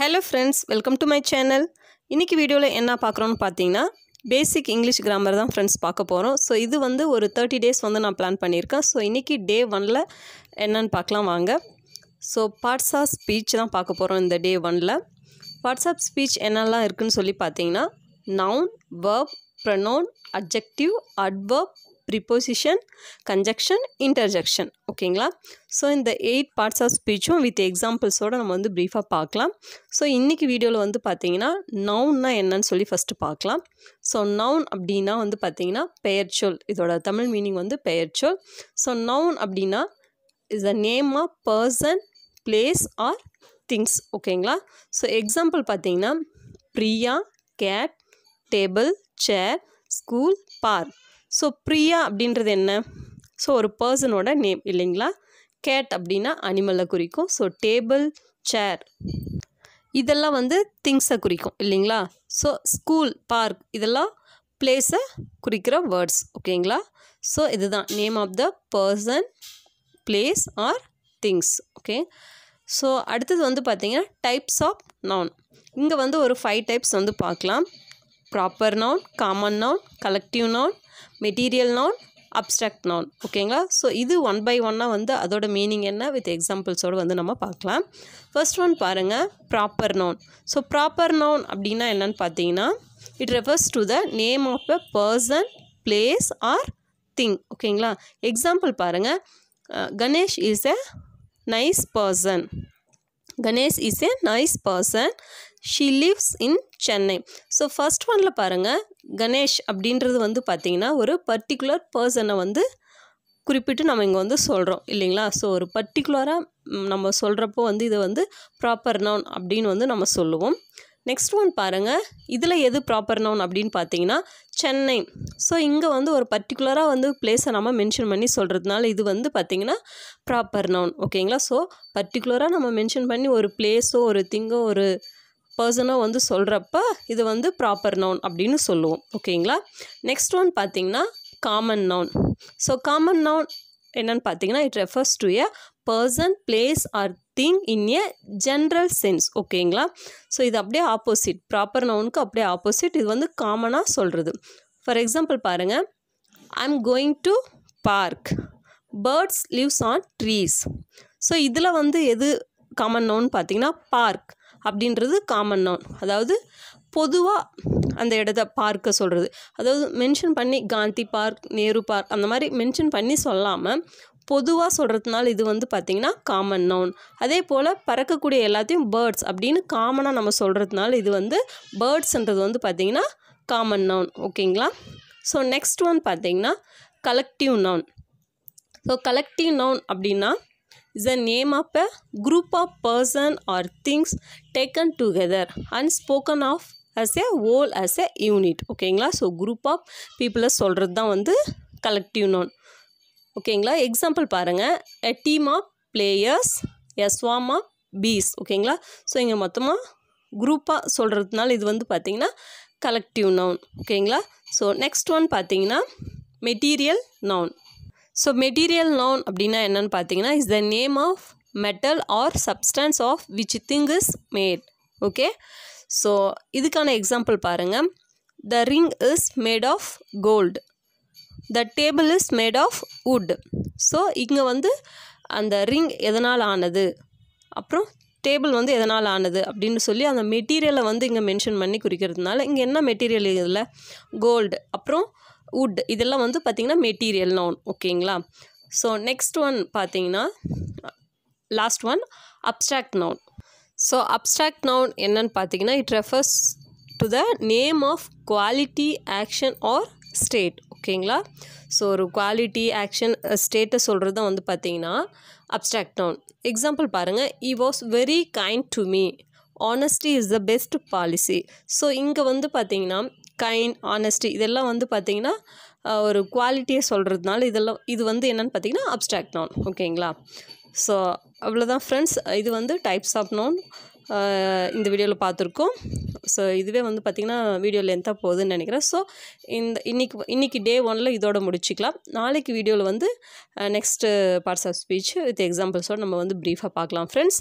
hello friends welcome to my channel இன்றைக்கி வீடியோவில் என்ன பார்க்குறோன்னு பார்த்தீங்கன்னா பேசிக் இங்கிலீஷ் கிராமர் தான் ஃப்ரெண்ட்ஸ் பார்க்க போகிறோம் ஸோ இது வந்து ஒரு தேர்ட்டி டேஸ் வந்து நான் பிளான் பண்ணியிருக்கேன் ஸோ இன்றைக்கி டே ஒனில் என்னென்னு பார்க்கலாம் வாங்க ஸோ பார்ட்ஸ் ஆஃப் ஸ்பீச் தான் பார்க்க போகிறோம் இந்த டே ஒனில் பார்ட்ஸ் ஆஃப் ஸ்பீச் என்னெல்லாம் இருக்குதுன்னு சொல்லி பார்த்தீங்கன்னா noun verb pronoun adjective adverb preposition conjunction interjection ஓகேங்களா ஸோ இந்த எயிட் பார்ட்ஸ் ஆஃப் ஸ்பீச்சும் வித் எக்ஸாம்பிள்ஸோடு நம்ம வந்து ப்ரீஃபாக பார்க்கலாம் ஸோ இன்றைக்கி வீடியோவில் வந்து பார்த்தீங்கன்னா நவுன்னா என்னன்னு சொல்லி ஃபஸ்ட்டு பார்க்கலாம் ஸோ நவுன் அப்படின்னா வந்து பார்த்திங்கன்னா பெயர்ச்சொல் இதோட தமிழ் மீனிங் வந்து பெயர்ச்சொல் ஸோ நவுன் அப்படின்னா is a name of person place or things ஓகேங்களா ஸோ எக்ஸாம்பிள் பார்த்தீங்கன்னா Priya cat table chair school park so Priya அப்படின்றது என்ன ஸோ ஒரு பர்சனோட நேம் இல்லைங்களா கேட் அப்படின்னா அனிமலை குறிக்கும் ஸோ டேபிள் சேர் இதெல்லாம் வந்து திங்ஸை குறிக்கும் இல்லைங்களா ஸோ ஸ்கூல் பார்க் இதெல்லாம் பிளேஸை குறிக்கிற வேர்ட்ஸ் ஓகேங்களா ஸோ இதுதான் name of the person place or things okay so அடுத்தது வந்து பார்த்திங்கன்னா டைப்ஸ் ஆஃப் நவுன் இங்கே வந்து ஒரு ஃபைவ் டைப்ஸ் வந்து பார்க்கலாம் proper noun common noun collective noun material noun abstract noun ஓகேங்களா ஸோ இது ஒன் பை ஒன்னாக வந்து அதோட மீனிங் என்ன வித் எக்ஸாம்பிள்ஸோடு வந்து நம்ம பார்க்கலாம் ஃபர்ஸ்ட் ஒன் பாருங்கள் proper noun so proper noun அப்படின்னா என்னென்னு பார்த்தீங்கன்னா it refers to the name of a person place or thing ஓகேங்களா எக்ஸாம்பிள் பாருங்கள் Ganesh is a nice person Ganesh is a nice person she lives in Chennai so first ஒனில் பாருங்கள் கணேஷ் அப்படின்றது வந்து பார்த்திங்கன்னா ஒரு பர்டிகுலர் பர்சனை வந்து குறிப்பிட்டு நம்ம இங்கே வந்து சொல்கிறோம் இல்லைங்களா ஸோ ஒரு பர்டிகுலராக நம்ம சொல்கிறப்போ வந்து இதை வந்து ப்ராப்பர் நவுன் அப்படின்னு வந்து நம்ம சொல்லுவோம் நெக்ஸ்ட் ஒன் பாருங்கள் இதில் எது ப்ராப்பர் நவுன் அப்படின்னு பார்த்தீங்கன்னா சென்னை ஸோ இங்கே வந்து ஒரு பர்டிகுலராக வந்து பிளேஸை நம்ம மென்ஷன் பண்ணி சொல்கிறதுனால இது வந்து பார்த்திங்கன்னா ப்ராப்பர் நவுன் ஓகேங்களா ஸோ பர்டிகுலராக நம்ம மென்ஷன் பண்ணி ஒரு பிளேஸோ ஒரு திங்கோ ஒரு பர்சனாக வந்து சொல்கிறப்ப இது வந்து ப்ராப்பர் நவுன் அப்படின்னு சொல்லுவோம் ஓகேங்களா நெக்ஸ்ட் ஒன் பார்த்திங்கன்னா common noun so common noun என்னென்னு பார்த்தீங்கன்னா it refers to a person place or thing in a general sense ஓகேங்களா ஸோ இது அப்படியே ஆப்போசிட் ப்ராப்பர் நவுனுக்கு அப்படியே ஆப்போசிட் இது வந்து காமனாக சொல்கிறது ஃபார் எக்ஸாம்பிள் பாருங்கள் I am going to park birds lives on trees so இதில் வந்து எது காமன் நவுன் பார்த்தீங்கன்னா பார்க் அப்படின்றது காமன் நவுன் அதாவது பொதுவாக அந்த இடத்த பார்க்க சொல்கிறது அதாவது மென்ஷன் பண்ணி காந்தி பார்க் நேரு பார்க் அந்த மாதிரி மென்ஷன் பண்ணி சொல்லாமல் பொதுவாக சொல்கிறதுனால இது வந்து பார்த்திங்கன்னா காமன் நவுன் அதே போல் பறக்கக்கூடிய எல்லாத்தையும் பேர்ட்ஸ் அப்படின்னு காமனாக நம்ம சொல்கிறதுனால இது வந்து பேர்ட்ஸ்ன்றது வந்து பார்த்திங்கன்னா காமன் நவுன் ஓகேங்களா ஸோ நெக்ஸ்ட் ஒன் பார்த்திங்கன்னா collective noun so collective noun அப்படின்னா is the name of a group of person or things taken together and spoken of as a whole as a unit ஓகேங்களா so group of பீப்புளை சொல்கிறது தான் வந்து collective noun ஓகேங்களா example பாருங்கள் a team of players swarm of bees ஓகேங்களா so இங்கே மொத்தமாக குரூப்பாக சொல்கிறதுனால இது வந்து பார்த்திங்கன்னா கலெக்டிவ் நவுன் ஓகேங்களா ஸோ நெக்ஸ்ட் ஒன் பார்த்திங்கன்னா material noun so material noun அப்படின்னா என்னென்னு பார்த்தீங்கன்னா is the name of metal or substance of which thing is made okay so இதுக்கான எக்ஸாம்பிள் பாருங்கள் the ring is made of gold the table is made of wood so இங்கே வந்து அந்த ring எதனால் ஆனது அப்புறம் டேபிள் வந்து எதனால் ஆனது அப்படின்னு சொல்லி அந்த மெட்டீரியலை வந்து இங்கே மென்ஷன் பண்ணி குறிக்கிறதுனால இங்கே என்ன மெட்டீரியல் இதில் கோல்டு அப்புறம் வுட் இதெல்லாம் வந்து பார்த்திங்கன்னா மெட்டீரியல் நோன் ஓகேங்களா ஸோ நெக்ஸ்ட் ஒன் பார்த்திங்கன்னா last one abstract noun so abstract noun என்னன்னு பார்த்தீங்கன்னா it refers to the name of quality action or state ஓகேங்களா ஸோ ஒரு குவாலிட்டி ஆக்ஷன் ஸ்டேட்டை சொல்கிறது தான் வந்து பார்த்தீங்கன்னா அப்ட்ராக்ட் நவுன் எக்ஸாம்பிள் பாருங்கள் he was very kind to me honesty is the best policy so இங்கே வந்து பார்த்தீங்கன்னா கைண்ட் ஆனஸ்டி இதெல்லாம் வந்து பார்த்திங்கன்னா ஒரு குவாலிட்டியை சொல்கிறதுனால இதெல்லாம் இது வந்து என்னென்னு பார்த்தீங்கன்னா அப்டிராக்ட் நோன் ஓகேங்களா ஸோ அவ்வளோதான் ஃப்ரெண்ட்ஸ் இது வந்து டைப்ஸ் ஆஃப் நோன் இந்த வீடியோவில் பார்த்துருக்கோம் ஸோ இதுவே வந்து பார்த்திங்கன்னா வீடியோ லென்த்தாக போகுதுன்னு நினைக்கிறேன் ஸோ இந்த இன்றைக்கி இன்றைக்கி டே ஒனில் இதோட முடிச்சிக்கலாம் நாளைக்கு வீடியோவில் வந்து next parts of speech with எக்ஸாம்பிள்ஸோடு நம்ம வந்து ப்ரீஃபாக பார்க்கலாம் ஃப்ரெண்ட்ஸ்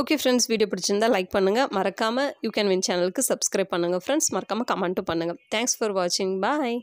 ஓகே ஃப்ரெண்ட்ஸ் வீடியோ பிடிச்சிருந்தா லைக் பண்ணுங்கள் மறக்காமல் யூ கேன் வின் சேனலுக்கு சப்ஸ்கிரைப் பண்ணுங்கள் ஃப்ரெண்ட்ஸ் மறக்காமல் கமெண்ட்டும் பண்ணுங்கள் தேங்க்ஸ் ஃபார் வாட்சிங் பாய்